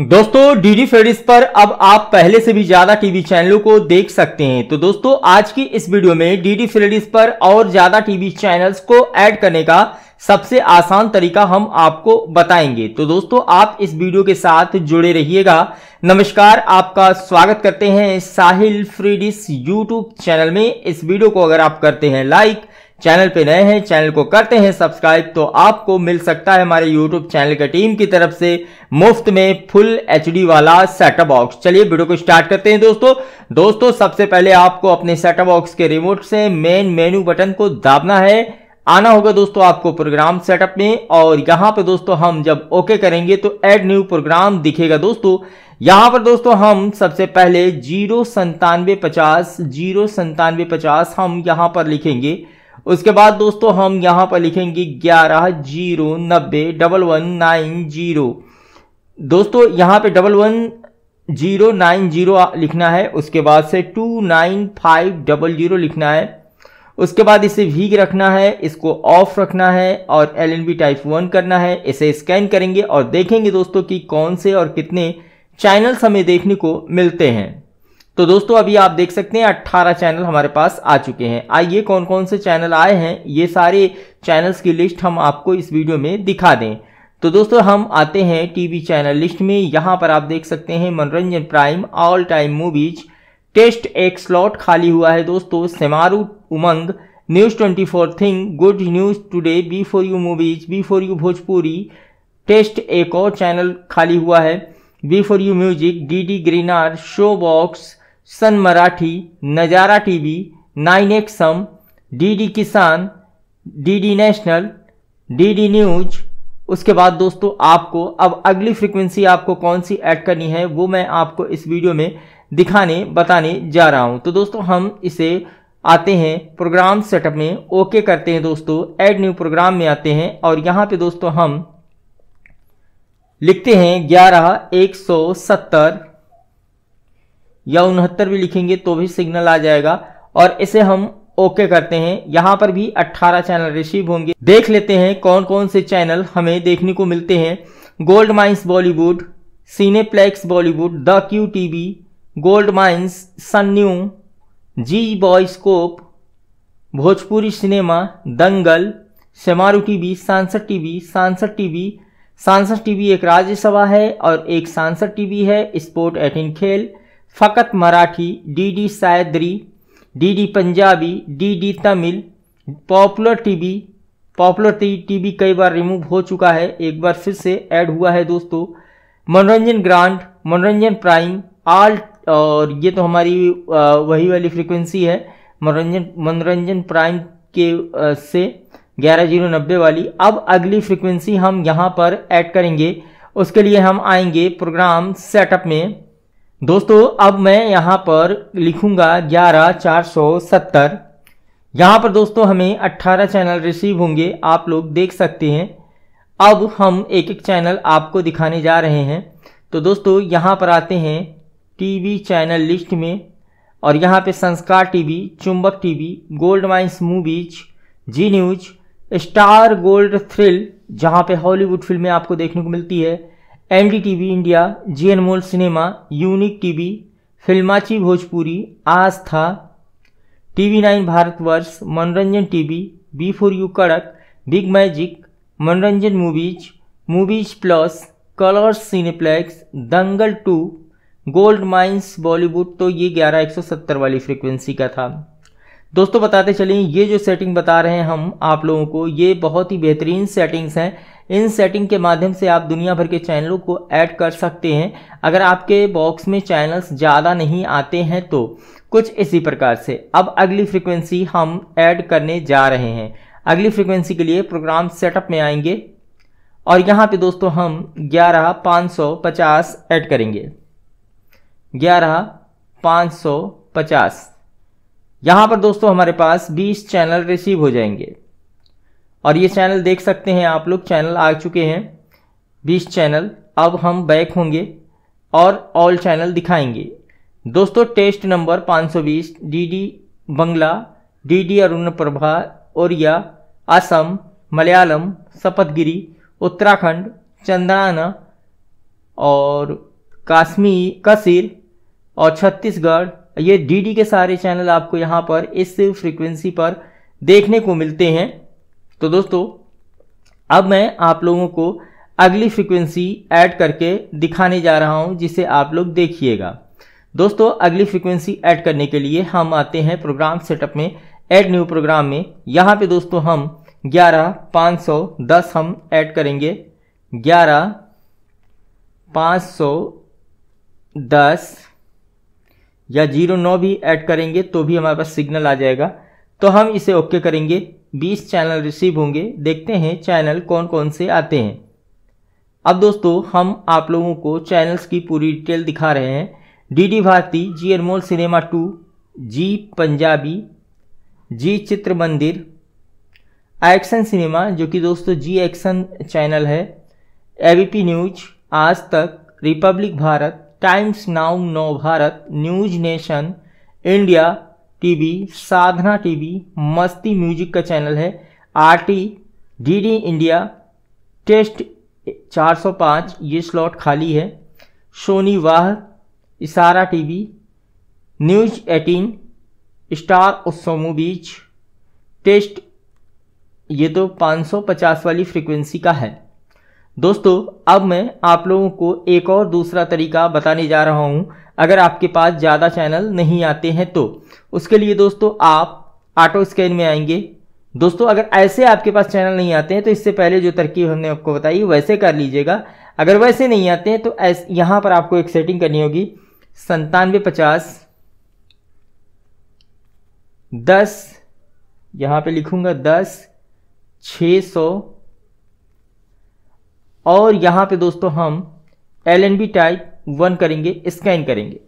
दोस्तों डीडी फेडिस पर अब आप पहले से भी ज्यादा टीवी चैनलों को देख सकते हैं तो दोस्तों आज की इस वीडियो में डीडी फेडिस पर और ज्यादा टीवी चैनल्स को ऐड करने का सबसे आसान तरीका हम आपको बताएंगे तो दोस्तों आप इस वीडियो के साथ जुड़े रहिएगा नमस्कार आपका स्वागत करते हैं साहिल फ्रीडिस यूट्यूब चैनल में इस वीडियो को अगर आप करते हैं लाइक चैनल पे नए हैं चैनल को करते हैं सब्सक्राइब तो आपको मिल सकता है हमारे यूट्यूब चैनल की टीम की तरफ से मुफ्त में फुल एच वाला सेटअप बॉक्स चलिए वीडियो को स्टार्ट करते हैं दोस्तों दोस्तों सबसे पहले आपको अपने सेटअप बॉक्स के रिमोट से मेन मेन्यू बटन को दाबना है आना होगा दोस्तों आपको प्रोग्राम सेटअप में और यहाँ पर दोस्तों हम जब ओके करेंगे तो एड न्यू प्रोग्राम दिखेगा दोस्तों यहाँ पर दोस्तों हम सबसे पहले जीरो संतानवे पचास जीरो संतानवे पचास हम यहाँ पर लिखेंगे उसके बाद दोस्तों हम यहां पर लिखेंगे ग्यारह जीरो नब्बे डबल वन नाइन जीरो दोस्तों यहां पे double one zero nine zero लिखना है उसके बाद से two nine five double zero लिखना है उसके बाद इसे भीग रखना है इसको ऑफ रखना है और L N B type one करना है इसे स्कैन करेंगे और देखेंगे दोस्तों कि कौन से और कितने चैनल्स हमें देखने को मिलते हैं तो दोस्तों अभी आप देख सकते हैं 18 चैनल हमारे पास आ चुके हैं आइए कौन कौन से चैनल आए हैं ये सारे चैनल्स की लिस्ट हम आपको इस वीडियो में दिखा दें तो दोस्तों हम आते हैं टीवी चैनल लिस्ट में यहाँ पर आप देख सकते हैं Manoranjan prime all time movies test एक स्लॉट खाली हुआ है दोस्तों Shemaroo Umang news twenty four thing good news today B for U movies B for U Bhojpuri test एक और चैनल खाली हुआ है B for U music D D ग्रीनार show box Sun Marathi Nazara TV nine एक्सम DD Kisan DD national DD news उसके बाद दोस्तों आपको अब अगली फ्रीक्वेंसी आपको कौन सी ऐड करनी है वो मैं आपको इस वीडियो में दिखाने बताने जा रहा हूं तो दोस्तों हम इसे आते हैं प्रोग्राम सेटअप में ओके करते हैं दोस्तों ऐड न्यू प्रोग्राम में आते हैं और यहाँ पे दोस्तों हम लिखते हैं ग्यारह एक सौ सत्तर या उनहत्तर भी लिखेंगे तो भी सिग्नल आ जाएगा और इसे हम ओके करते हैं यहाँ पर भी 18 चैनल रिसीव होंगे देख लेते हैं कौन कौन से चैनल हमें देखने को मिलते हैं gold mines Bollywood Cineplex Bollywood the Q TV gold mines Sun new Zee bioscope Bhojpuri cinema Dangal Shemaroo TV Sansad TV Sansad TV Sansad TV एक राज्यसभा है और एक सांसद टीवी है स्पोर्ट इन खेल फ़कत Marathi D D Sahyadri D D Punjabi D D Tamil popular TV popular TV कई बार रिमूव हो चुका है एक बार फिर से ऐड हुआ है दोस्तों मनोरंजन ग्रांड मनोरंजन प्राइम आल और ये तो हमारी वही वाली फ्रीक्वेंसी है मनोरंजन मनोरंजन प्राइम के से ग्यारह जीरो नब्बे वाली अब अगली फ्रीक्वेंसी हम यहाँ पर ऐड करेंगे उसके लिए हम आएंगे प्रोग्राम सेटअप में दोस्तों अब मैं यहाँ पर लिखूँगा ग्यारह चार सौ सत्तर यहाँ पर दोस्तों हमें अट्ठारह चैनल रिसीव होंगे आप लोग देख सकते हैं अब हम एक एक चैनल आपको दिखाने जा रहे हैं तो दोस्तों यहाँ पर आते हैं टीवी चैनल लिस्ट में और यहाँ पे Sanskar TV Chumbak TV gold mines movies Zee news star gold thrill जहाँ पे हॉलीवुड फिल्में आपको देखने को मिलती है N D T V India Zee Anmol cinema unique TV Filmachi Bhojpuri Aastha TV nine Bharatvarsh Manoranjan TV B four U Kadak big magic Manoranjan movies movies plus Colors cineplex Dangal two gold mines Bollywood तो ये ग्यारह एक सौ सत्तर वाली फ्रिक्वेंसी का था दोस्तों बताते चलें ये जो सेटिंग बता रहे हैं हम आप लोगों को ये बहुत ही बेहतरीन सेटिंग्स हैं इन सेटिंग के माध्यम से आप दुनिया भर के चैनलों को ऐड कर सकते हैं अगर आपके बॉक्स में चैनल्स ज़्यादा नहीं आते हैं तो कुछ इसी प्रकार से अब अगली फ्रिक्वेंसी हम ऐड करने जा रहे हैं अगली फ्रिक्वेंसी के लिए प्रोग्राम सेटअप में आएंगे और यहाँ पे दोस्तों हम ग्यारह पाँच सौ पचास ऐड करेंगे ग्यारह पाँच सौ पचास यहाँ पर दोस्तों हमारे पास बीस चैनल रिसीव हो जाएंगे और ये चैनल देख सकते हैं आप लोग चैनल आ चुके हैं बीस चैनल अब हम बैक होंगे और ऑल चैनल दिखाएंगे दोस्तों test number 520 DD Bangla DD Arun Prabha Oriya Assam Malayalam Saptagiri Uttarakhand Chandana और काश्मीर कसीर और छत्तीसगढ़ ये डीडी के सारे चैनल आपको यहाँ पर इस फ्रीक्वेंसी पर देखने को मिलते हैं तो दोस्तों अब मैं आप लोगों को अगली फ्रिक्वेंसी ऐड करके दिखाने जा रहा हूं जिसे आप लोग देखिएगा दोस्तों अगली फ्रिक्वेंसी ऐड करने के लिए हम आते हैं प्रोग्राम सेटअप में ऐड न्यू प्रोग्राम में यहाँ पे दोस्तों हम ग्यारह पाँच सौ दस हम ऐड करेंगे ग्यारह पाँच सौ दस या जीरो नौ भी ऐड करेंगे तो भी हमारे पास सिग्नल आ जाएगा तो हम इसे ओके करेंगे 20 चैनल रिसीव होंगे देखते हैं चैनल कौन कौन से आते हैं अब दोस्तों हम आप लोगों को चैनल्स की पूरी डिटेल दिखा रहे हैं DD Bharati Zee Anmol cinema two Zee Punjabi Zee Chitramandir action cinema जो कि दोस्तों जी एक्शन चैनल है ए news Aaj Tak republic Bharat times now नो Bharat news nation India TV Sadhna TV Masti music का चैनल है आरटी डीडी इंडिया टेस्ट 405 ये स्लॉट खाली है सोनी वाह इशारा टीवी न्यूज 18 स्टार उत्सव बीच टेस्ट ये तो 550 वाली फ्रीक्वेंसी का है दोस्तों अब मैं आप लोगों को एक और दूसरा तरीका बताने जा रहा हूं अगर आपके पास ज़्यादा चैनल नहीं आते हैं तो उसके लिए दोस्तों आप ऑटो स्कैन में आएंगे दोस्तों अगर ऐसे आपके पास चैनल नहीं आते हैं तो इससे पहले जो तरकीब हमने आपको बताई वैसे कर लीजिएगा अगर वैसे नहीं आते हैं तो ऐसे यहाँ पर आपको एक सेटिंग करनी होगी संतानवे पचास दस यहाँ पर लिखूँगा दस छः सौ और यहाँ पे दोस्तों हम L N B type one करेंगे स्कैन करेंगे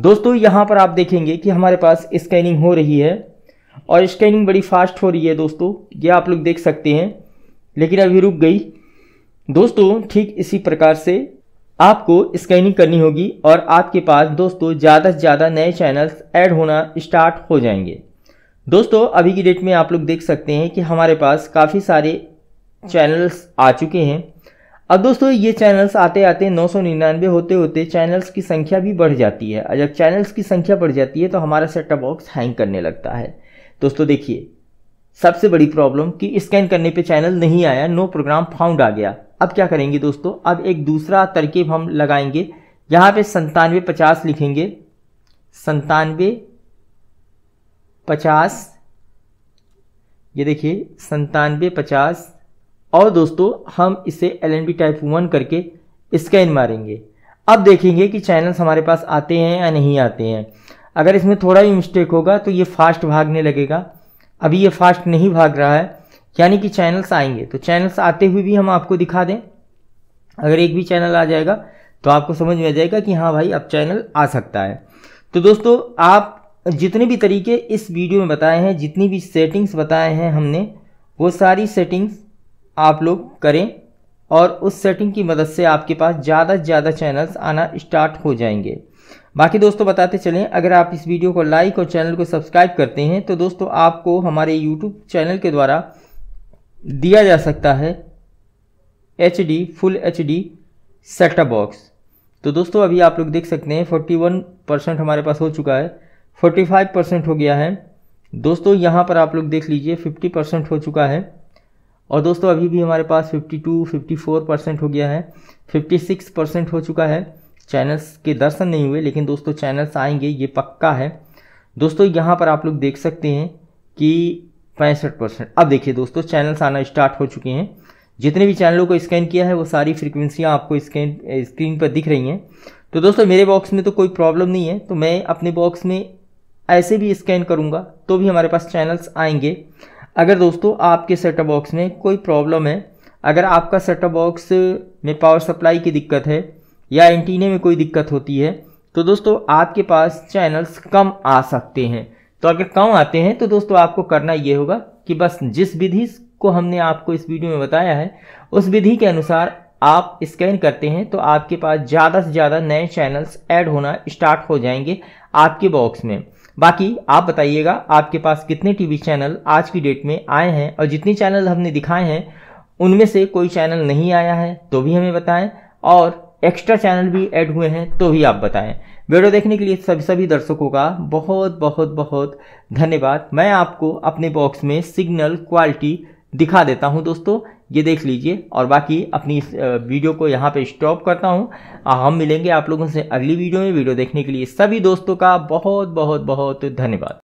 दोस्तों यहाँ पर आप देखेंगे कि हमारे पास स्कैनिंग हो रही है और स्कैनिंग बड़ी फास्ट हो रही है दोस्तों ये आप लोग देख सकते हैं लेकिन अभी रुक गई दोस्तों ठीक इसी प्रकार से आपको स्कैनिंग करनी होगी और आपके पास दोस्तों ज़्यादा से ज़्यादा नए चैनल्स ऐड होना स्टार्ट हो जाएंगे दोस्तों अभी की डेट में आप लोग देख सकते हैं कि हमारे पास काफ़ी सारे चैनल्स आ चुके हैं अब दोस्तों ये चैनल्स आते आते 999 होते होते चैनल्स की संख्या भी बढ़ जाती है जब चैनल्स की संख्या बढ़ जाती है तो हमारा सेटअप बॉक्स हैंग करने लगता है दोस्तों देखिए सबसे बड़ी प्रॉब्लम कि स्कैन करने पे चैनल नहीं आया नो प्रोग्राम फाउंड आ गया अब क्या करेंगे दोस्तों अब एक दूसरा तरकीब हम लगाएंगे यहाँ पे संतानवे पचास लिखेंगे संतानवे पचास ये देखिए संतानवे पचास और दोस्तों हम इसे एल एन टाइप वन करके स्कैन मारेंगे अब देखेंगे कि चैनल्स हमारे पास आते हैं या नहीं आते हैं अगर इसमें थोड़ा भी मिस्टेक होगा तो ये फास्ट भागने लगेगा अभी ये फास्ट नहीं भाग रहा है यानी कि चैनल्स आएंगे तो चैनल्स आते हुए भी हम आपको दिखा दें अगर एक भी चैनल आ जाएगा तो आपको समझ में आ जाएगा कि हाँ भाई अब चैनल आ सकता है तो दोस्तों आप जितने भी तरीके इस वीडियो में बताए हैं जितनी भी सेटिंग्स बताए हैं हमने वो सारी सेटिंग्स आप लोग करें और उस सेटिंग की मदद से आपके पास ज़्यादा से ज़्यादा चैनल्स आना स्टार्ट हो जाएंगे बाकी दोस्तों बताते चलें अगर आप इस वीडियो को लाइक और चैनल को सब्सक्राइब करते हैं तो दोस्तों आपको हमारे यूट्यूब चैनल के द्वारा दिया जा सकता है H D full H D setup box तो दोस्तों अभी आप लोग देख सकते हैं फोर्टी वन परसेंट हमारे पास हो चुका है फोर्टी फाइव परसेंट हो गया है दोस्तों यहाँ पर आप लोग देख लीजिए फिफ्टी परसेंट हो चुका है और दोस्तों अभी भी हमारे पास 52, 54 परसेंट हो गया है 56 परसेंट हो चुका है चैनल्स के दर्शन नहीं हुए लेकिन दोस्तों चैनल्स आएंगे ये पक्का है दोस्तों यहाँ पर आप लोग देख सकते हैं कि पैंसठ परसेंट अब देखिए दोस्तों चैनल्स आना स्टार्ट हो चुके हैं जितने भी चैनलों को स्कैन किया है वो सारी फ्रिक्वेंसियाँ आपको स्कैन स्क्रीन पर दिख रही हैं तो दोस्तों मेरे बॉक्स में तो कोई प्रॉब्लम नहीं है तो मैं अपने बॉक्स में ऐसे भी स्कैन करूँगा तो भी हमारे पास चैनल्स आएंगे अगर दोस्तों आपके सेटअप बॉक्स में कोई प्रॉब्लम है अगर आपका सेटअप बॉक्स में पावर सप्लाई की दिक्कत है या एंटीने में कोई दिक्कत होती है तो दोस्तों आपके पास चैनल्स कम आ सकते हैं तो अगर कम आते हैं तो दोस्तों आपको करना ये होगा कि बस जिस विधि को हमने आपको इस वीडियो में बताया है उस विधि के अनुसार आप स्कैन करते हैं तो आपके पास ज़्यादा से ज़्यादा नए चैनल्स ऐड होना स्टार्ट हो जाएंगे आपके बॉक्स में बाकी आप बताइएगा आपके पास कितने टीवी चैनल आज की डेट में आए हैं और जितने चैनल हमने दिखाए हैं उनमें से कोई चैनल नहीं आया है तो भी हमें बताएं और एक्स्ट्रा चैनल भी ऐड हुए हैं तो भी आप बताएं वीडियो देखने के लिए सभी सभी दर्शकों का बहुत बहुत बहुत धन्यवाद मैं आपको अपने बॉक्स में सिग्नल क्वालिटी दिखा देता हूं दोस्तों ये देख लीजिए और बाकी अपनी इस वीडियो को यहाँ पे स्टॉप करता हूँ हम मिलेंगे आप लोगों से अगली वीडियो में वीडियो देखने के लिए सभी दोस्तों का बहुत बहुत बहुत धन्यवाद